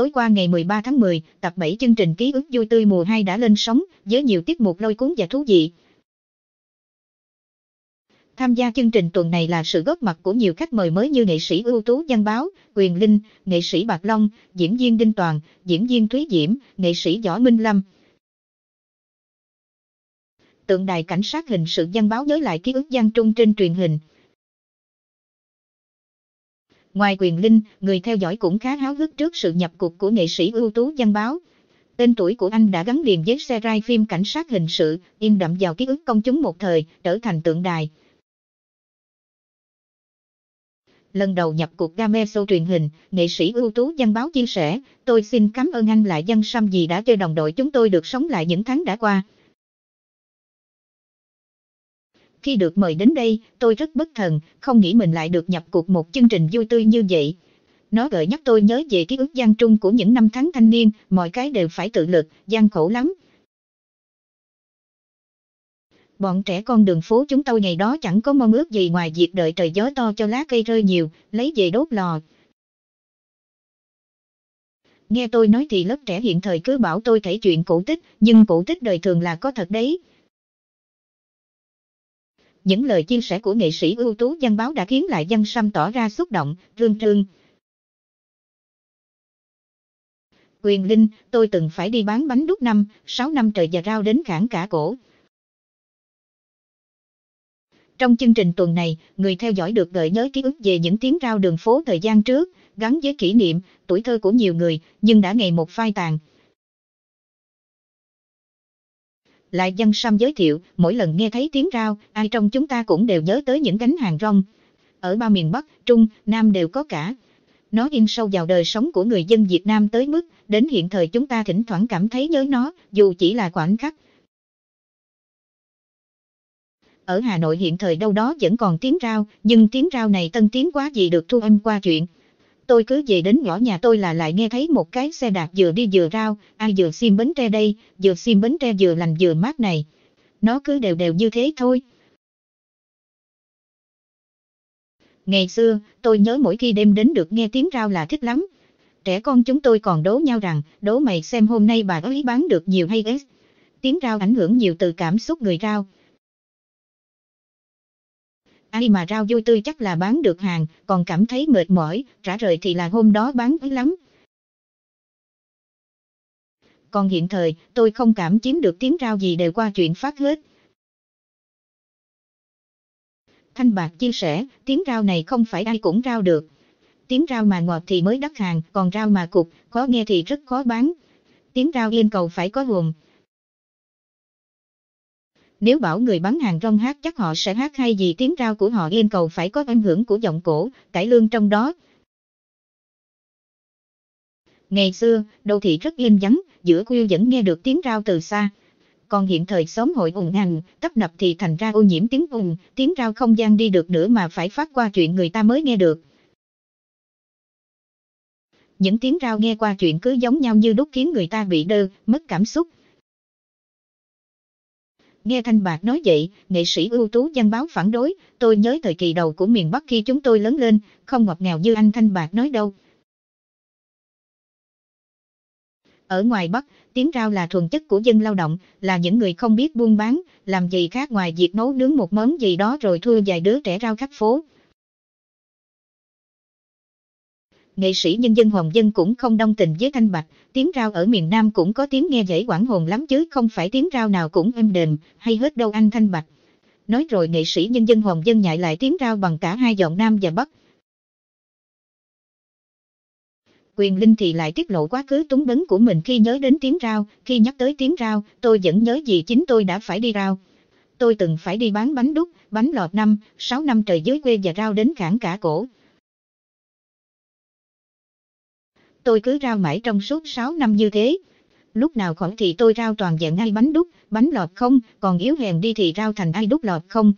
tối qua ngày 13 tháng 10, tập 7 chương trình ký ức vui tươi mùa 2 đã lên sóng, với nhiều tiết mục lôi cuốn và thú vị. Tham gia chương trình tuần này là sự góp mặt của nhiều khách mời mới như nghệ sĩ ưu tú Văn Báo, Quyền Linh, nghệ sĩ Bạc Long, diễn viên Đinh Toàn, diễn viên Thúy Diễm, nghệ sĩ Võ Minh Lâm. Tượng đài cảnh sát hình sự Văn Báo nhớ lại ký ức Gian Trung trên truyền hình. Ngoài quyền linh, người theo dõi cũng khá háo hức trước sự nhập cuộc của nghệ sĩ ưu tú văn báo. Tên tuổi của anh đã gắn liền với xe rai phim cảnh sát hình sự, in đậm vào ký ức công chúng một thời, trở thành tượng đài. Lần đầu nhập cuộc game show truyền hình, nghệ sĩ ưu tú văn báo chia sẻ, tôi xin cảm ơn anh lại dân Sam vì đã cho đồng đội chúng tôi được sống lại những tháng đã qua. Khi được mời đến đây, tôi rất bất thần, không nghĩ mình lại được nhập cuộc một chương trình vui tươi như vậy. Nó gợi nhắc tôi nhớ về ký ức gian trung của những năm tháng thanh niên, mọi cái đều phải tự lực, gian khổ lắm. Bọn trẻ con đường phố chúng tôi ngày đó chẳng có mong ước gì ngoài việc đợi trời gió to cho lá cây rơi nhiều, lấy về đốt lò. Nghe tôi nói thì lớp trẻ hiện thời cứ bảo tôi kể chuyện cổ tích, nhưng cổ tích đời thường là có thật đấy. Những lời chia sẻ của nghệ sĩ ưu tú văn Báo đã khiến lại Giang sâm tỏ ra xúc động, rương trương. Quyền Linh, tôi từng phải đi bán bánh đúc năm, sáu năm trời và rau đến khảng cả cổ. Trong chương trình tuần này, người theo dõi được gợi nhớ ký ức về những tiếng rao đường phố thời gian trước, gắn với kỷ niệm, tuổi thơ của nhiều người, nhưng đã ngày một phai tàn. Lại dân Sam giới thiệu, mỗi lần nghe thấy tiếng rau, ai trong chúng ta cũng đều nhớ tới những gánh hàng rong. Ở ba miền Bắc, Trung, Nam đều có cả. Nó in sâu vào đời sống của người dân Việt Nam tới mức, đến hiện thời chúng ta thỉnh thoảng cảm thấy nhớ nó, dù chỉ là khoảnh khắc. Ở Hà Nội hiện thời đâu đó vẫn còn tiếng rau, nhưng tiếng rau này tân tiến quá gì được thu âm qua chuyện, tôi cứ về đến ngõ nhà tôi là lại nghe thấy một cái xe đạp vừa đi vừa rao, ai vừa sim bến tre đây, vừa sim bến tre vừa lành vừa mát này. Nó cứ đều đều như thế thôi. Ngày xưa, tôi nhớ mỗi khi đêm đến được nghe tiếng rao là thích lắm. Trẻ con chúng tôi còn đố nhau rằng, đố mày xem hôm nay bà ấy bán được nhiều hay ít. Tiếng rao ảnh hưởng nhiều từ cảm xúc người rao, ai mà rau vui tươi chắc là bán được hàng, còn cảm thấy mệt mỏi, rã rời thì là hôm đó bán ấy lắm. Còn hiện thời, tôi không cảm chiếm được tiếng rau gì đều qua chuyện phát hết. Thanh Bạc chia sẻ, tiếng rau này không phải ai cũng rau được. Tiếng rau mà ngọt thì mới đắt hàng, còn rau mà cục, khó nghe thì rất khó bán. Tiếng rau yên cầu phải có hồn. Nếu bảo người bán hàng rong hát chắc họ sẽ hát hay gì tiếng rao của họ yên cầu phải có ảnh hưởng của giọng cổ, cải lương trong đó. Ngày xưa, đô thị rất yên vắng, giữa khuya vẫn nghe được tiếng rao từ xa. Còn hiện thời xóm hội ủng hàng, tấp nập thì thành ra ô nhiễm tiếng ủng, tiếng rao không gian đi được nữa mà phải phát qua chuyện người ta mới nghe được những tiếng rao nghe qua chuyện cứ giống nhau như đúc khiến người ta bị đơ, mất cảm xúc, Nghe Thanh Bạc nói vậy, nghệ sĩ ưu tú danh báo phản đối, tôi nhớ thời kỳ đầu của miền Bắc khi chúng tôi lớn lên, không ngọt ngào như anh Thanh Bạc nói đâu. Ở ngoài Bắc, tiếng rau là thuần chất của dân lao động, là những người không biết buôn bán, làm gì khác ngoài việc nấu nướng một món gì đó rồi thua vài đứa trẻ rau khắp phố. nghệ sĩ nhân dân Hồng Dân cũng không đông tình với Thanh Bạch, tiếng rao ở miền Nam cũng có tiếng nghe dễ quảng hồn lắm chứ không phải tiếng rao nào cũng êm đềm, hay hết đâu anh Thanh Bạch. Nói rồi nghệ sĩ nhân dân Hồng Dân nhại lại tiếng rao bằng cả hai giọng Nam và Bắc. Quyền Linh thì lại tiết lộ quá khứ túng bấn của mình khi nhớ đến tiếng rao, khi nhắc tới tiếng rao, tôi vẫn nhớ gì chính tôi đã phải đi rao. Tôi từng phải đi bán bánh đúc, bánh lọt năm, sáu năm trời dưới quê và rao đến khảng cả cổ. tôi cứ rao mãi trong suốt 6 năm như thế. Lúc nào khỏi thì tôi rao toàn dạng ai bánh đúc, bánh lọt không, còn yếu hèn đi thì rao thành ai đúc lọt không.